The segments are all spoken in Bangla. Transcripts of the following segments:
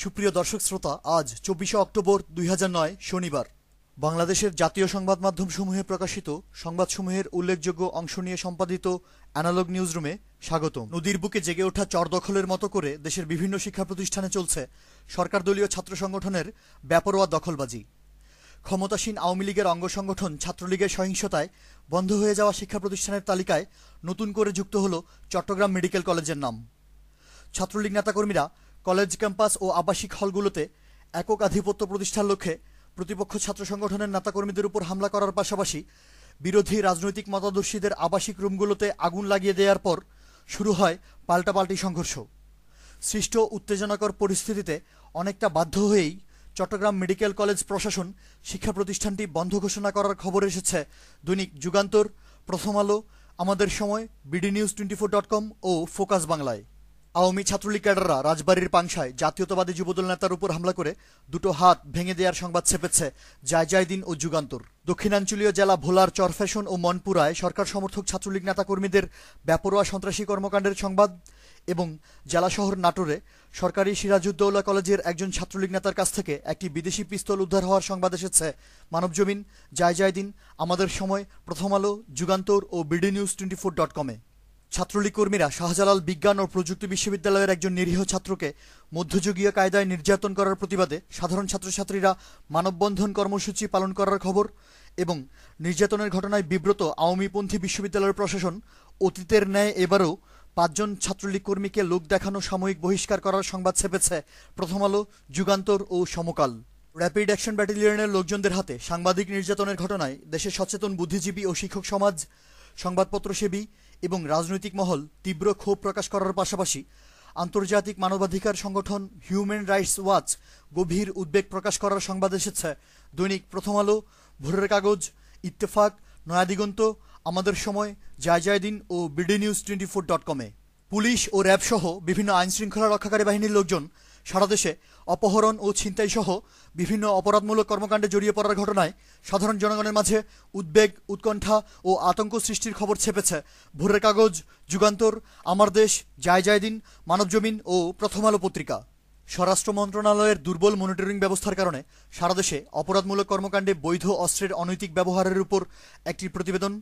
সুপ্রিয় দর্শক শ্রোতা আজ চব্বিশে অক্টোবর দুই শনিবার বাংলাদেশের জাতীয় সংবাদ মাধ্যমসমূহে প্রকাশিত সংবাদসমূহের উল্লেখযোগ্য অংশ নিয়ে সম্পাদিত অ্যানালগ নিউজরুমে স্বাগত নদীর বুকে জেগে ওঠা চর দখলের মতো করে দেশের বিভিন্ন শিক্ষা প্রতিষ্ঠানে চলছে সরকার দলীয় ছাত্র সংগঠনের ব্যাপরোয়া দখলবাজি ক্ষমতাসীন আওয়ামী লীগের অঙ্গ সংগঠন ছাত্রলীগের সহিংসতায় বন্ধ হয়ে যাওয়া শিক্ষা প্রতিষ্ঠানের তালিকায় নতুন করে যুক্ত হল চট্টগ্রাম মেডিকেল কলেজের নাম ছাত্রলীগ নেতাকর্মীরা কলেজ ক্যাম্পাস ও আবাসিক হলগুলোতে একক আধিপত্য প্রতিষ্ঠার লক্ষ্যে প্রতিপক্ষ ছাত্র সংগঠনের নেতাকর্মীদের উপর হামলা করার পাশাপাশি বিরোধী রাজনৈতিক মতাদর্শীদের আবাসিক রুমগুলোতে আগুন লাগিয়ে দেওয়ার পর শুরু হয় পাল্টাপাল্টি সংঘর্ষ সৃষ্ট উত্তেজনাকর পরিস্থিতিতে অনেকটা বাধ্য হয়েই চট্টগ্রাম মেডিকেল কলেজ প্রশাসন শিক্ষা প্রতিষ্ঠানটি বন্ধ ঘোষণা করার খবর এসেছে দৈনিক যুগান্তর প্রথম Alo Amader Shomoy BD news twenty four dot com ও ফোকাস বাংলায় আওয়ামী ছাত্রলীগ ক্যাডাররা রাজবাড়ির পাংশায় জাতীয়তাবাদী যুবদল নেতার উপর হামলা করে দুটো হাত ভেঙে দেওয়ার সংবাদ ছেপেছে দিন ও যুগান্তর দক্ষিণাঞ্চলীয় জেলা ভোলার চরফ্যাশন ও মনপুরায় সরকার সমর্থক ছাত্রলীগ নেতাকর্মীদের ব্যাপরোয়া সন্ত্রাসী কর্মকাণ্ডের সংবাদ এবং জেলা শহর নাটোরে সরকারি সিরাজউদ্দৌলা কলেজের একজন ছাত্রলীগ নেতার কাছ থেকে একটি বিদেশি পিস্তল উদ্ধার হওয়ার সংবাদ এসেছে মানবজমিন দিন আমাদের সময় প্রথম আলো যুগান্তর ও BD news twenty four dot কমে ছাত্রলীগ কর্মীরা শাহজালাল বিজ্ঞান ও প্রযুক্তি বিশ্ববিদ্যালয়ের একজন নিরীহ ছাত্রকে মধ্যযুগীয় কায়দায় নির্যাতন করার প্রতিবাদে সাধারণ ছাত্রছাত্রীরা মানববন্ধন কর্মসূচি পালন করার খবর এবং নির্যাতনের ঘটনায় বিব্রত আওয়ামীপন্থী বিশ্ববিদ্যালয়ের প্রশাসন অতীতের ন্যায় এবারও পাঁচজন ছাত্রলীগ কর্মীকে লোক দেখানো সাময়িক বহিষ্কার করার সংবাদ ছেপেছে প্রথম আলো যুগান্তর ও সমকাল র্যাপিড অ্যাকশন ব্যাটালিয়নের লোকজনদের হাতে সাংবাদিক নির্যাতনের ঘটনায় দেশের সচেতন বুদ্ধিজীবী ও শিক্ষক সমাজ সংবাদপত্রসেবী এবং রাজনৈতিক মহল তীব্র ক্ষোভ প্রকাশ করার পাশাপাশি আন্তর্জাতিক মানবাধিকার সংগঠন হিউম্যান রাইটস ওয়াচ গভীর উদ্বেগ প্রকাশ করার সংবাদ এসেছে দৈনিক প্রথম আলো ভোরের কাগজ ইত্তেফাক নয়াদিগন্ত আমাদের সময় জায়জায়দিন ও BD news twenty four dot কমে পুলিশ ও র্যাবসহ বিভিন্ন আইনশৃঙ্খলা রক্ষাকারী বাহিনীর লোকজন সারা দেশে অপহরণ ও ছিনতাইসহ বিভিন্ন অপরাধমূলক কর্মকাণ্ডে জড়িয়ে পড়ার ঘটনায় সাধারণ জনগণের মাঝে উদ্বেগ উৎকণ্ঠা ও আতঙ্ক সৃষ্টির খবর ছেপেছে ভোরের কাগজ যুগান্তর আমার দেশ জায় জায়দিন মানবজমিন ও প্রথম আলো পত্রিকা স্বরাষ্ট্র মন্ত্রণালয়ের দুর্বল মনিটরিং ব্যবস্থার কারণে সারা দেশে অপরাধমূলক কর্মকাণ্ডে বৈধ অস্ত্রের অনৈতিক ব্যবহারের উপর একটি প্রতিবেদন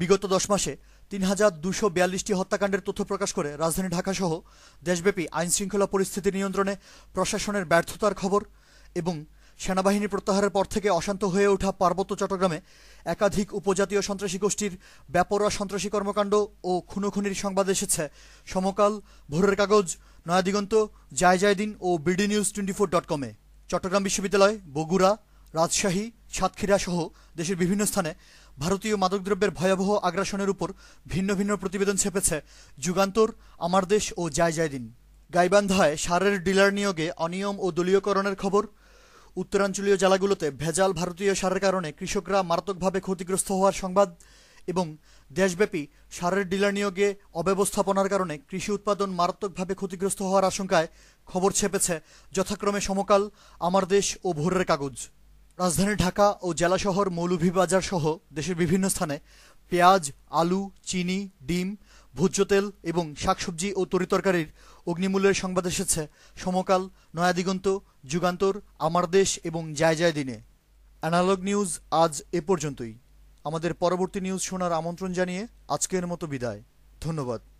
বিগত দশ মাসে তিন হাজার দুশো বিয়াল্লিশটি হত্যাকাণ্ডের তথ্য প্রকাশ করে রাজধানী ঢাকাসহ দেশব্যাপী আইন শৃঙ্খলা পরিস্থিতি নিয়ন্ত্রণে প্রশাসনের ব্যর্থতার খবর এবং সেনাবাহিনী প্রত্যাহারের পর থেকে অশান্ত হয়ে ওঠা পার্বত্য চট্টগ্রামে একাধিক উপজাতীয় সন্ত্রাসী গোষ্ঠীর ব্যাপরা সন্ত্রাসী কর্মকাণ্ড ও খুনোখুনির সংবাদ এসেছে সমকাল ভোরের কাগজ নয়াদিগন্ত জায় জায়দিন ও BD news twenty four dot কমে চট্টগ্রাম বিশ্ববিদ্যালয় বগুড়া রাজশাহী সাতক্ষীরা সহ দেশের বিভিন্ন স্থানে ভারতীয় মাদকদ্রব্যের ভয়াবহ আগ্রাসনের উপর ভিন্ন ভিন্ন প্রতিবেদন ছেপেছে যুগান্তর আমার দেশ ও যায় জায় দিন গাইবান্ধায় সারের ডিলার নিয়োগে অনিয়ম ও দলীয়করণের খবর উত্তরাঞ্চলীয় জেলাগুলোতে ভেজাল ভারতীয় সারের কারণে কৃষকরা মারাত্মকভাবে ক্ষতিগ্রস্ত হওয়ার সংবাদ এবং দেশব্যাপী সারের ডিলার নিয়োগে অব্যবস্থাপনার কারণে কৃষি উৎপাদন মারাত্মকভাবে ক্ষতিগ্রস্ত হওয়ার আশঙ্কায় খবর ছেপেছে যথাক্রমে সমকাল আমার দেশ ও ভোরের কাগজ রাজধানী ঢাকা ও জেলা শহর মৌলভীবাজার সহ দেশের বিভিন্ন স্থানে পেঁয়াজ আলু চিনি ডিম ভোজ্য তেল এবং শাকসবজি ও তরিতরকারির অগ্নিমূল্যের সংবাদ এসেছে সমকাল নয়াদিগন্ত যুগান্তর আমার দেশ এবং যায় যায় দিনে অ্যানালগ নিউজ আজ এ পর্যন্তই আমাদের পরবর্তী নিউজ শোনার আমন্ত্রণ জানিয়ে আজকের মতো বিদায় ধন্যবাদ